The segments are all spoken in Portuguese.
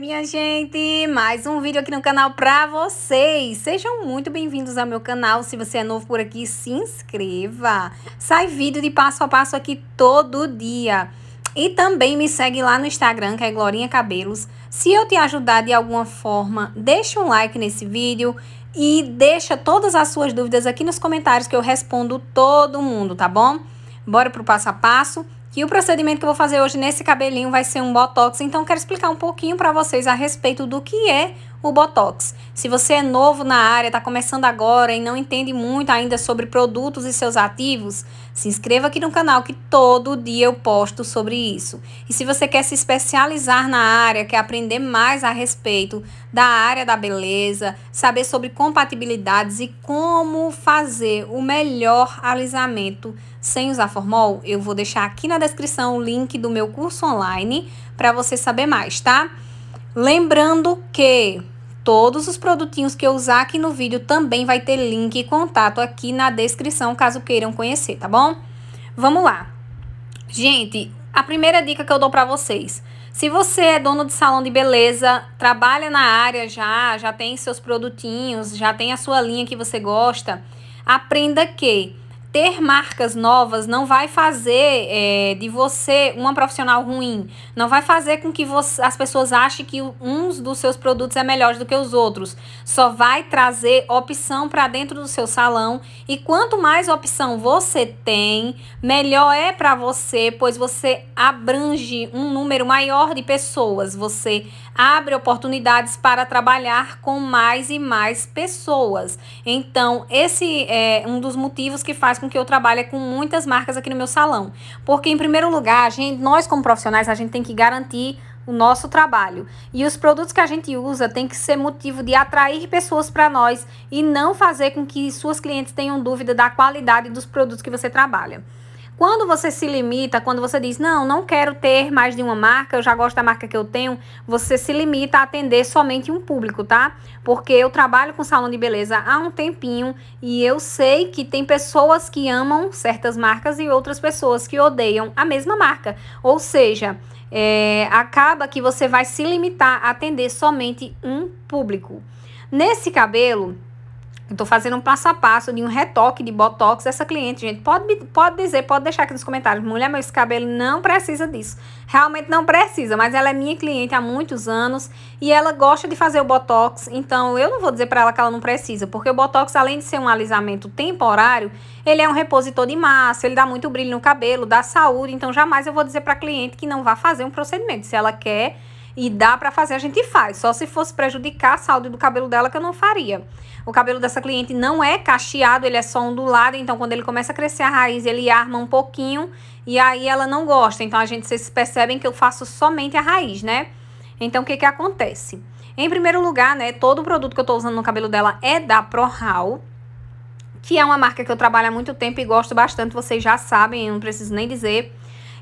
minha gente! Mais um vídeo aqui no canal pra vocês! Sejam muito bem-vindos ao meu canal. Se você é novo por aqui, se inscreva! Sai vídeo de passo a passo aqui todo dia. E também me segue lá no Instagram, que é Glorinha Cabelos. Se eu te ajudar de alguma forma, deixa um like nesse vídeo e deixa todas as suas dúvidas aqui nos comentários que eu respondo todo mundo, tá bom? Bora pro passo a passo? E o procedimento que eu vou fazer hoje nesse cabelinho vai ser um botox, então quero explicar um pouquinho para vocês a respeito do que é o Botox. Se você é novo na área, está começando agora e não entende muito ainda sobre produtos e seus ativos, se inscreva aqui no canal que todo dia eu posto sobre isso. E se você quer se especializar na área, quer aprender mais a respeito da área da beleza, saber sobre compatibilidades e como fazer o melhor alisamento sem usar formol, eu vou deixar aqui na descrição o link do meu curso online para você saber mais, tá? Lembrando que todos os produtinhos que eu usar aqui no vídeo também vai ter link e contato aqui na descrição, caso queiram conhecer, tá bom? Vamos lá. Gente, a primeira dica que eu dou para vocês. Se você é dono de salão de beleza, trabalha na área já, já tem seus produtinhos, já tem a sua linha que você gosta, aprenda que ter marcas novas não vai fazer é, de você uma profissional ruim, não vai fazer com que você, as pessoas achem que uns dos seus produtos é melhor do que os outros. Só vai trazer opção para dentro do seu salão e quanto mais opção você tem, melhor é para você, pois você abrange um número maior de pessoas, você abre oportunidades para trabalhar com mais e mais pessoas. Então, esse é um dos motivos que faz com que eu trabalhe com muitas marcas aqui no meu salão. Porque, em primeiro lugar, a gente, nós, como profissionais, a gente tem que garantir o nosso trabalho. E os produtos que a gente usa tem que ser motivo de atrair pessoas para nós e não fazer com que suas clientes tenham dúvida da qualidade dos produtos que você trabalha. Quando você se limita, quando você diz, não, não quero ter mais de uma marca, eu já gosto da marca que eu tenho, você se limita a atender somente um público, tá? Porque eu trabalho com salão de beleza há um tempinho e eu sei que tem pessoas que amam certas marcas e outras pessoas que odeiam a mesma marca. Ou seja, é, acaba que você vai se limitar a atender somente um público. Nesse cabelo, eu tô fazendo um passo a passo de um retoque de botox Essa cliente, gente. Pode, pode dizer, pode deixar aqui nos comentários. Mulher, meu esse cabelo não precisa disso. Realmente não precisa, mas ela é minha cliente há muitos anos e ela gosta de fazer o botox. Então, eu não vou dizer para ela que ela não precisa, porque o botox, além de ser um alisamento temporário, ele é um repositor de massa, ele dá muito brilho no cabelo, dá saúde. Então, jamais eu vou dizer para cliente que não vá fazer um procedimento. Se ela quer e dá para fazer, a gente faz. Só se fosse prejudicar a saúde do cabelo dela que eu não faria. O cabelo dessa cliente não é cacheado, ele é só ondulado, então quando ele começa a crescer a raiz, ele arma um pouquinho e aí ela não gosta. Então a gente vocês percebem que eu faço somente a raiz, né? Então o que que acontece? Em primeiro lugar, né, todo o produto que eu tô usando no cabelo dela é da ProHal, que é uma marca que eu trabalho há muito tempo e gosto bastante, vocês já sabem, eu não preciso nem dizer.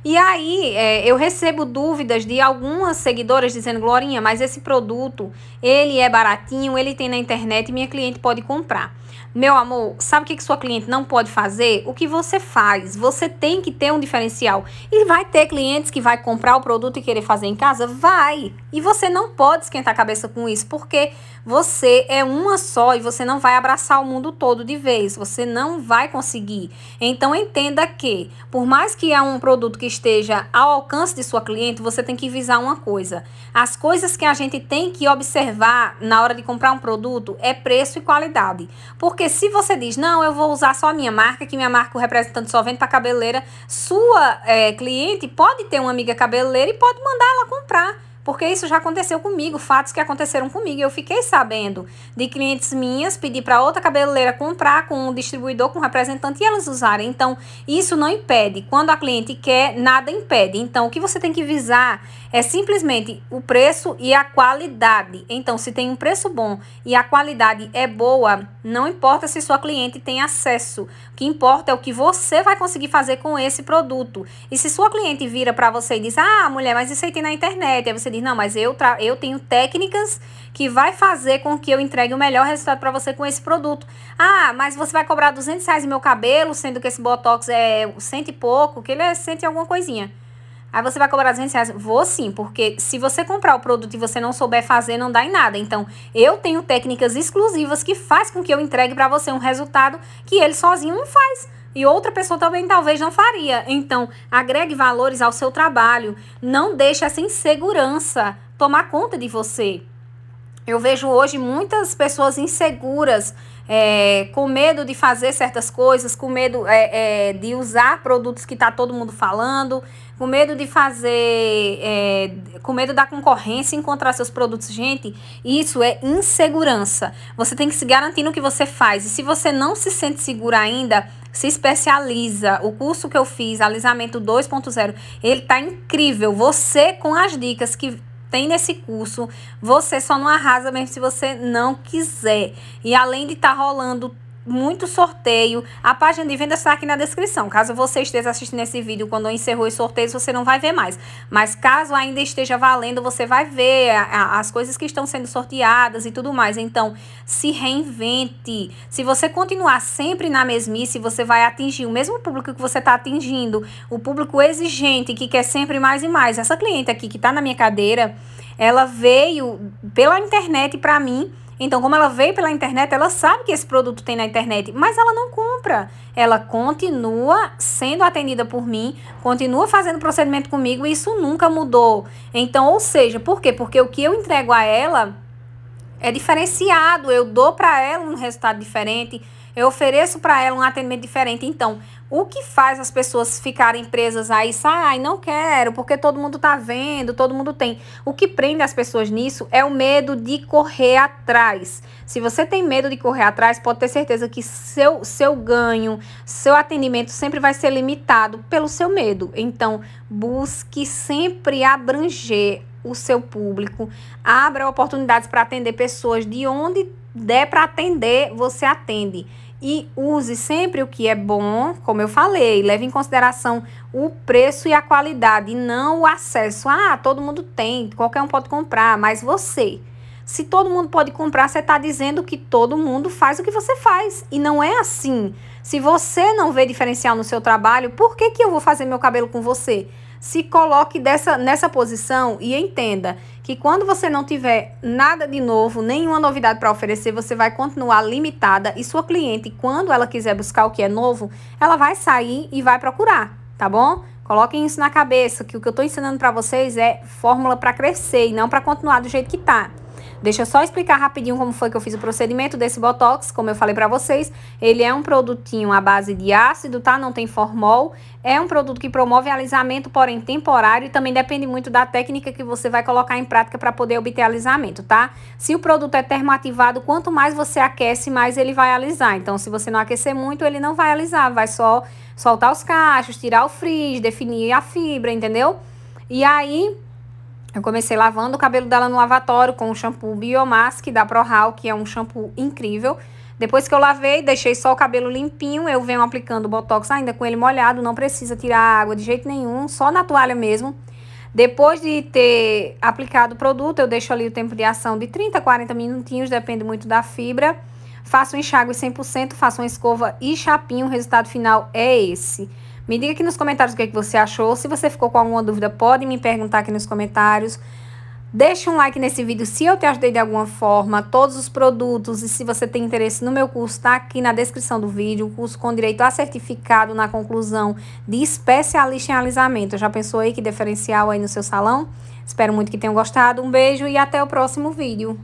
E aí é, eu recebo dúvidas de algumas seguidoras dizendo, Glorinha, mas esse produto, ele é baratinho, ele tem na internet, minha cliente pode comprar. Meu amor, sabe o que, que sua cliente não pode fazer? O que você faz? Você tem que ter um diferencial. E vai ter clientes que vai comprar o produto e querer fazer em casa? Vai! E você não pode esquentar a cabeça com isso, porque você é uma só e você não vai abraçar o mundo todo de vez. Você não vai conseguir. Então entenda que, por mais que é um produto que esteja ao alcance de sua cliente, você tem que visar uma coisa. As coisas que a gente tem que observar na hora de comprar um produto é preço e qualidade. Por porque se você diz, não, eu vou usar só a minha marca, que minha marca, o representante só vende para cabeleireira, sua é, cliente pode ter uma amiga cabeleireira e pode mandar ela comprar porque isso já aconteceu comigo, fatos que aconteceram comigo. Eu fiquei sabendo de clientes minhas pedir para outra cabeleireira comprar com um distribuidor, com um representante e elas usarem. Então, isso não impede. Quando a cliente quer, nada impede. Então, o que você tem que visar é simplesmente o preço e a qualidade. Então, se tem um preço bom e a qualidade é boa, não importa se sua cliente tem acesso. O que importa é o que você vai conseguir fazer com esse produto. E se sua cliente vira para você e diz: "Ah, mulher, mas isso aí tem na internet". Aí você diz: diz: "Não, mas eu tra eu tenho técnicas que vai fazer com que eu entregue o melhor resultado para você com esse produto. Ah, mas você vai cobrar 200 reais no meu cabelo, sendo que esse botox é cento e pouco, que ele é cento e alguma coisinha. Aí você vai cobrar 200 reais? Vou sim, porque se você comprar o produto e você não souber fazer, não dá em nada. Então, eu tenho técnicas exclusivas que faz com que eu entregue para você um resultado que ele sozinho não faz e outra pessoa também talvez não faria. Então, agregue valores ao seu trabalho. Não deixe essa insegurança tomar conta de você. Eu vejo hoje muitas pessoas inseguras, é, com medo de fazer certas coisas, com medo é, é, de usar produtos que está todo mundo falando, com medo de fazer, é, com medo da concorrência encontrar seus produtos. Gente, isso é insegurança. Você tem que se garantir no que você faz. E se você não se sente seguro ainda, se especializa. O curso que eu fiz, Alisamento 2.0, ele tá incrível. Você, com as dicas que tem nesse curso, você só não arrasa mesmo se você não quiser. E além de estar tá rolando muito sorteio. A página de venda está aqui na descrição. Caso você esteja assistindo esse vídeo quando eu encerrou os sorteios, você não vai ver mais. Mas caso ainda esteja valendo, você vai ver a, a, as coisas que estão sendo sorteadas e tudo mais. Então, se reinvente. Se você continuar sempre na mesmice, você vai atingir o mesmo público que você está atingindo. O público exigente, que quer sempre mais e mais. Essa cliente aqui que está na minha cadeira, ela veio pela internet para mim então, como ela veio pela internet, ela sabe que esse produto tem na internet, mas ela não compra. Ela continua sendo atendida por mim, continua fazendo procedimento comigo e isso nunca mudou. Então, ou seja, por quê? Porque o que eu entrego a ela é diferenciado, eu dou para ela um resultado diferente, eu ofereço para ela um atendimento diferente. Então, o que faz as pessoas ficarem presas a isso? Ai, não quero, porque todo mundo tá vendo, todo mundo tem. O que prende as pessoas nisso é o medo de correr atrás. Se você tem medo de correr atrás, pode ter certeza que seu, seu ganho, seu atendimento sempre vai ser limitado pelo seu medo. Então, busque sempre abranger o seu público, abra oportunidades para atender pessoas de onde der para atender, você atende e use sempre o que é bom, como eu falei, leve em consideração o preço e a qualidade, e não o acesso. Ah, todo mundo tem, qualquer um pode comprar, mas você se todo mundo pode comprar, você está dizendo que todo mundo faz o que você faz. E não é assim. Se você não vê diferencial no seu trabalho, por que, que eu vou fazer meu cabelo com você? Se coloque dessa, nessa posição e entenda que quando você não tiver nada de novo, nenhuma novidade para oferecer, você vai continuar limitada e sua cliente, quando ela quiser buscar o que é novo, ela vai sair e vai procurar, tá bom? Coloquem isso na cabeça, que o que eu estou ensinando para vocês é fórmula para crescer e não para continuar do jeito que está. Deixa eu só explicar rapidinho como foi que eu fiz o procedimento desse Botox, como eu falei para vocês. Ele é um produtinho à base de ácido, tá? Não tem formol. É um produto que promove alisamento, porém temporário, e também depende muito da técnica que você vai colocar em prática para poder obter alisamento, tá? Se o produto é termoativado, quanto mais você aquece, mais ele vai alisar. Então, se você não aquecer muito, ele não vai alisar, vai só soltar os cachos, tirar o frizz, definir a fibra, entendeu? E aí, eu comecei lavando o cabelo dela no lavatório com o shampoo Biomask da ProHal, que é um shampoo incrível. Depois que eu lavei, deixei só o cabelo limpinho, eu venho aplicando o Botox ainda com ele molhado, não precisa tirar água de jeito nenhum, só na toalha mesmo. Depois de ter aplicado o produto, eu deixo ali o tempo de ação de 30 a 40 minutinhos, depende muito da fibra. Faço um enxágue 100%, faço uma escova e chapinho, o resultado final é esse. Me diga aqui nos comentários o que, é que você achou. Se você ficou com alguma dúvida, pode me perguntar aqui nos comentários. Deixe um like nesse vídeo se eu te ajudei de alguma forma. Todos os produtos e se você tem interesse no meu curso, tá aqui na descrição do vídeo. curso com direito a certificado na conclusão de especialista em alisamento. Já pensou aí que diferencial aí no seu salão? Espero muito que tenham gostado. Um beijo e até o próximo vídeo.